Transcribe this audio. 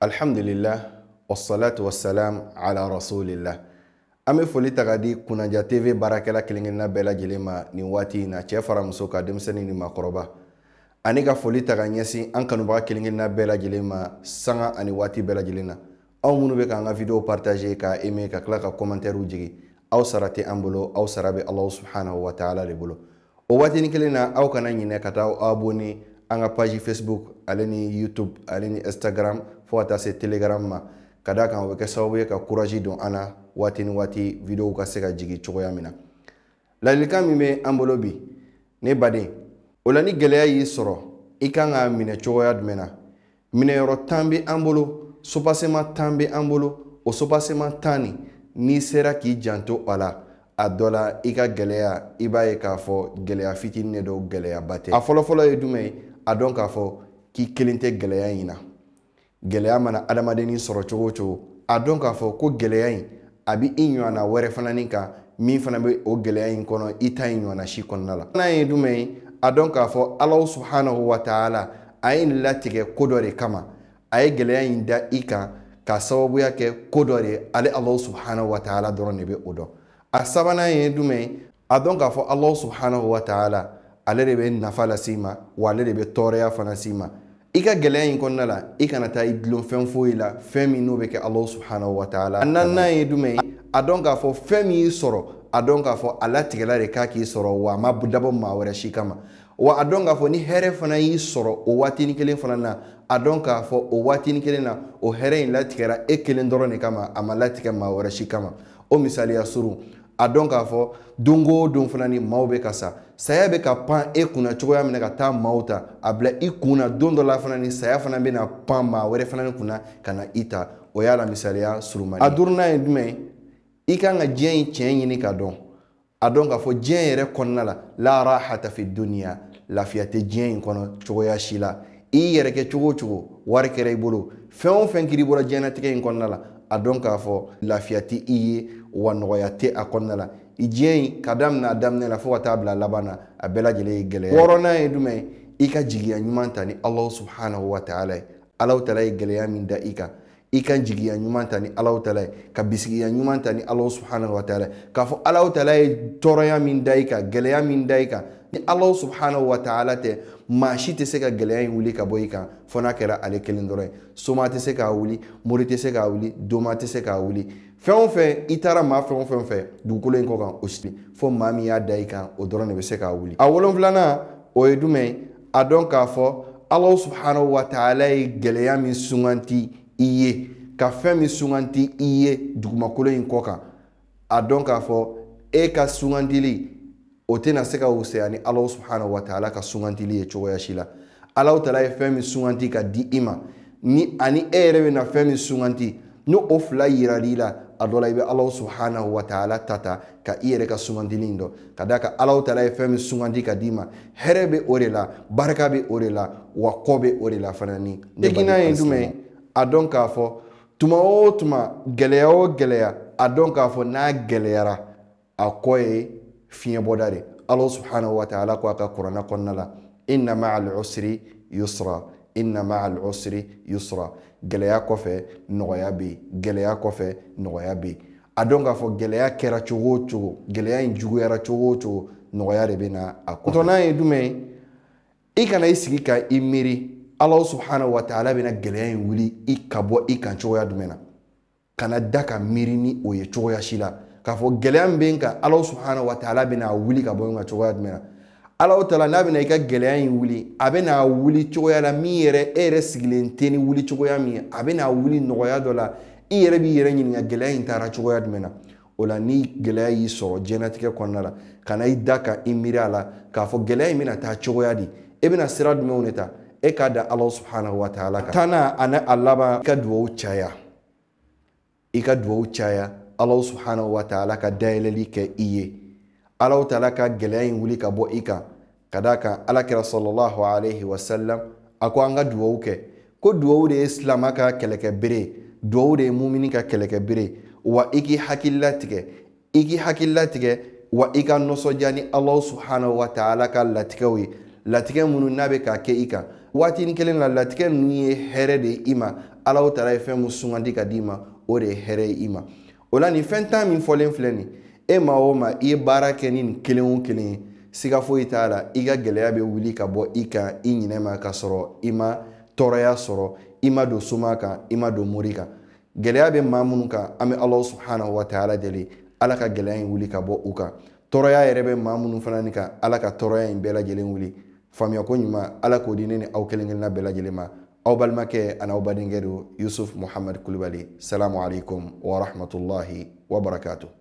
alhamdulillah wasalatu wasalam ala rasulillah an be foli ta ka di kunnanja tv baarakɛla kelenkelenna bɛɛ lajɛlen ma nin waati na cɛɛ fara muso ka denmisɛni ni makɔrɔba ani ka foli ta ka ɲɛsin an kanubaga kelenkelenna bɛɛ lajɛlen ma sanga ani waati bɛɛ lajɛlen na aw minnu be k'an ka videwo partage ka aime ka kila ka komantɛriw jigi aw sara tɛ an bolo aw sara be alahu subhanahu wataala de bolo o waatini kelen na aw kana ɲinɛ ka taa aw abone an ka page facebook ale ni youtube ale ni instagram fɔɔ ka taa se telegram ma ka daa kan o bɛ kɛ sababu ye ka kuraji don an na waati ni waati videow ka se ka jigi cogoya min na ladilikan min bɛ an bolo bi ne baden o la ni gwɛlɛya y'i sɔrɔ i kan ka minɛ cogoya jumɛn na minɛyɔrɔ tan bɛ an bolo sopaseman tan bɛ an bolo o sopaseman tan nin n'i sera k'i janto a la a dɔ la i ka gɛlɛya i b'a ye k'a fɔ gɛlɛya fitinin de don gɛlɛyaba tɛ a fɔlɔfɔlɔ ye jumɛn ye a dɔn k'a fɔ k'i kelen tɛ gɛlɛya in na gɛlɛya mana adamadennin sɔrɔ cogo o cogo a dɔn k'a fɔ ko gɛlɛya in a bi i ɲɔana wɛrɛ fana ni kan min fana bɛ o gɛlɛya in kɔnɔ i ta in ɲɔana si kɔnɔna la fana ye jumɛn ye a dɔn k'a fɔ alaw subhanahu wa taala a ye nin latigɛ ko dɔ de kama a ye gɛlɛya in da i kan k'a sababuya kɛ ko dɔ de ye ale alaw subhanahu wa taala dɔrɔn de bɛ o dɔn a sabanan ye jumɛn ye a dɔn k'a fɔ alaw subhanahu wa taala ale de bɛ nafa las'i ma wa ale de bɛ tɔɔrɔya fana s'i ma i ka gɛlɛya in kɔnɔna la i kana taa i dulon fɛn foyi la fɛn min n'o bɛ kɛ alahu subhanahu wa taala a naaninan ye jumɛn ye a dɔn k'a fɔ fɛn min y'i sɔrɔ a dɔn k'a fɔ a latigɛla de k'a k'i sɔrɔ wa a ma dabɔ maa wɛrɛ si kama wa a dɔn k'a fɔ ni hɛrɛ fana y'i sɔrɔ o waatinin kelen fana na a dɔn k'a fɔ o waatinin kelen na o hɛrɛ in latigɛra e kelen dɔrɔn de kama a ma latigɛ maa wɛrɛ si kama o misaliya surun a dɔn k'a fɔ don o don fana ni maaw bɛ ka sa saya bɛ ka pan e kunna cogoya min na ka taa maaw ta a bila i kun don dɔ la fana ni saya fana bɛ na pan maa wɛrɛ fana ni kunna ka na i ta o y'a la misaliya surumani a duurunan ye jumɛn ye i kan ka diɲɛ in tiɲɛ ɲini ka dɔn a dɔn k'a fɔ diɲɛ yɛrɛ kɔnɔna la la rahata fi duniya lafiya tɛ diɲɛ in kɔnɔ cogoya si la i yɛrɛ kɛ cogo o cogo wari kɛra i bolo fɛn o fɛn kiri bɔra diɲɛnatigɛ in kɔnɔna la a dɔn k'a fɔ lafiya tɛ i ye wa nɔgɔya tɛ a kɔnɔna la i diɲɛ in ka daminɛ a daminɛ la fo ka taa bila laban na a bɛɛ lajɛlen ye gɛlɛya wɔɔrɔnan ye jumɛn ye i ka jigiya ɲuman ta ni alahu subhanahu wa taala ye alahu taala ye gɛlɛya min da i kan i ka jigiya ɲuman ta ni alahu taala ye ka bisigiya ɲuman ta ni alahu subhanahu wa taala ye k'a fɔ alahu taala ye tɔɔrɔya min da i kan gɛlɛya min da i kan ni ala subhanahu wa ta'ala tɛ maa si tɛ se ka gɛlɛya in wuli ka bɔ i kan fɔ n'a kɛra ale kelen dɔrɔn ye soma tɛ se k'a wuli mori tɛ se k'a wuli doma tɛ se k'a wuli fɛn o fɛn i taara maa fɛn o fɛn fɛ dugukolo in kɔ kan o si fɔ maa min y'a da i kan o dɔrɔn de bɛ se k'a wuli a wolonfilanan o ye jumɛn ye a dɔn k'a fɔ ala subhanahu wa ta'ala ye gɛlɛya min suganti i ye ka fɛn min suganti i ye dugumakolo in kɔ kan a dɔn k'a fɔ e ka sugandili o tɛna se ka wusaya ni alahu subhanahu wa taala ka sugantili ye cogoya si la alahu taala ye fɛn min suganti ka di i ma ni ani e yɛrɛ bɛna fɛn min suganti ni o fila yirali la a dɔ la i bɛ alahu subhanahu wa taala ta ta ka i yɛrɛ ka sugandili in dɔn ka da kan alahu taala ye fɛn min suganti ka d'i ma hɛrɛ bɛ o de la barika bɛ o de la wa kɔ bɛ o de la fana ni egina ye jumɛn ye a dɔn k'a fɔ tuma o tuma gɛlɛya o gɛlɛya a dɔn k'a fɔ n'a gɛlɛyara a kɔ ye fiɲɛbɔda de ala subhanahu wa taala ko a ka kuranna kɔnɔna la inna maa al-usri yusra inna maa al-usri yusra gɛlɛya kɔfɛ nɔgɔya bɛ yen gɛlɛya kɔfɛ nɔgɔya be a dɔn k'a fɔ gɛlɛya kɛra cogo cogo gɛlɛya yi juguyara cogo cogo nɔgɔya de bena na a kɔfɛ. ye jumɛn i kana i sigi ka i miiri ala subhanahu wa taala bɛna gɛlɛya yi wuli i ka bɔ i kan cogoya jumɛn na kana da ka miiri ni o ye cogoya si la k'a fɔ gɛlɛya min bɛ n kan ala subahana wa taala bɛ n'a wuli ka bɔ yen ka cogoya jumɛn na ala ta la n'a i ka gɛlɛya in wuli a bɛna wuli cogoya la min yɛrɛ e yɛrɛ sigilen tɛ ni wuli cogoya min ye a bɛna wuli nɔgɔya dɔ la i yɛrɛ b'i yɛrɛ ɲininka gɛlɛya in taara cogoya jumɛn na o la ni gɛlɛya y'i sɔrɔ diɲɛnatigɛ kɔnɔna la ka na i da ka i miiri a la k'a fɔ gɛlɛya in bɛna taa cogoya di e bɛna sira jumɛnw de ta e k'a da ala subahana wa taala kan tanna ani a laban i ka duwawu caya i ka duwawu caya alaw subhanahu wa taala ka dayɛlɛli kɛ i ye alaw taala ka gɛlɛya in wuli ka bɔ i kan ka da kan alakira sallallahu alaihi wasallam a ko an ka duwawu kɛ ko duwawu de ye silama ka kɛlɛkɛbere ye duwawu de ye mumini ka kɛlɛkɛbere ye wa i k'i hakilila tigɛ i k'i hakilila tigɛ wa i ka nɔsɔdiya ni alahu subhanahu wa taala ka latigɛw ye latigɛ minnu n'a bɛ ka kɛ i kan waatinin kelen na latigɛ ninnu ye hɛrɛ de ye i ma alaw taara ye fɛn mun sugandi ka d'i ma o de ye hɛrɛ ye i ma o la nin fɛn tan min fɔlen filɛ nin e ma o ma i ye baara kɛ ni nin kelen o kelen ye siga foyi t'a la i ka gɛlɛya bɛ wuli ka bɔ i kan i ɲinɛ ma ka sɔrɔ i ma tɔɔrɔya sɔrɔ i ma don suma kan i ma don mori kan gɛlɛya bɛ maa minnu kan an bɛ ala subahana wa taala deli ala ka gɛlɛya in wuli ka bɔ u kan tɔɔrɔya yɛrɛ bɛ maa minnu fana ni kan ala ka tɔɔrɔya in bɛɛ lajɛlen wuli faamuyako ɲuman ala k'o di ne ni aw kelen kelenna bɛɛ lajɛlen ma او بالمكة انا وبنغيرو يوسف محمد كلبالي السلام عليكم ورحمة الله وبركاته